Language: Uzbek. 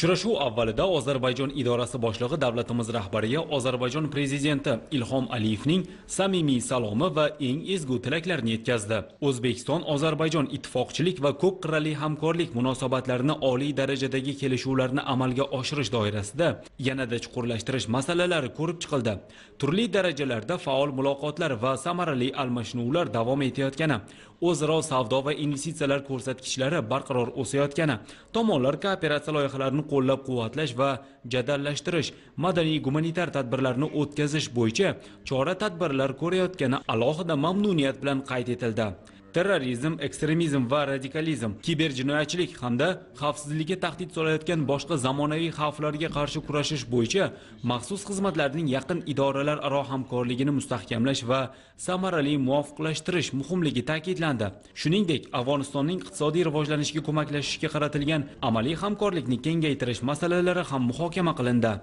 Uchrashuv avvalida Ozarbayjon idorasi boshlig'i davlatimiz rahbariga Ozarbayjon prezidenti Ilhom Aliyevning samimiy salomi va eng ezgu tilaklarini yetkazdi. O'zbekiston Ozarbayjon ittifoqchilik va ko'p qirrali hamkorlik munosabatlarini oliy darajadagi kelishuvlarni amalga oshirish doirasida yanada chuqurlashtirish masalalari ko'rib chiqildi. Turli darajalarda faol muloqotlar va samarali almashinuvlar davom etayotgani, o'zaro savdo va investitsiyalar ko'rsatkichlari barqaror o'sayotgani, tomonlar kooperatsiya loyihalarini qo'llab quvvatlash va jadallashtirish madaniy gumanitar tadbirlarni o'tkazish bo'yicha chora tadbirlar ko'rayotgani alohida mamnuniyat bilan qayd etildi terrorizm ekstremizm va radikalizm kiber jinoyatchilik hamda xavfsizlikka tahdid solayotgan boshqa zamonaviy xavflarga qarshi kurashish bo'yicha maxsus xizmatlarning yaqin idoralararo hamkorligini mustahkamlash va samarali muvofiqlashtirish muhimligi ta'kidlandi shuningdek afg'onistonning iqtisodiy rivojlanishiga ko'maklashishga qaratilgan amaliy hamkorlikni kengaytirish masalalari ham muhokama qilindi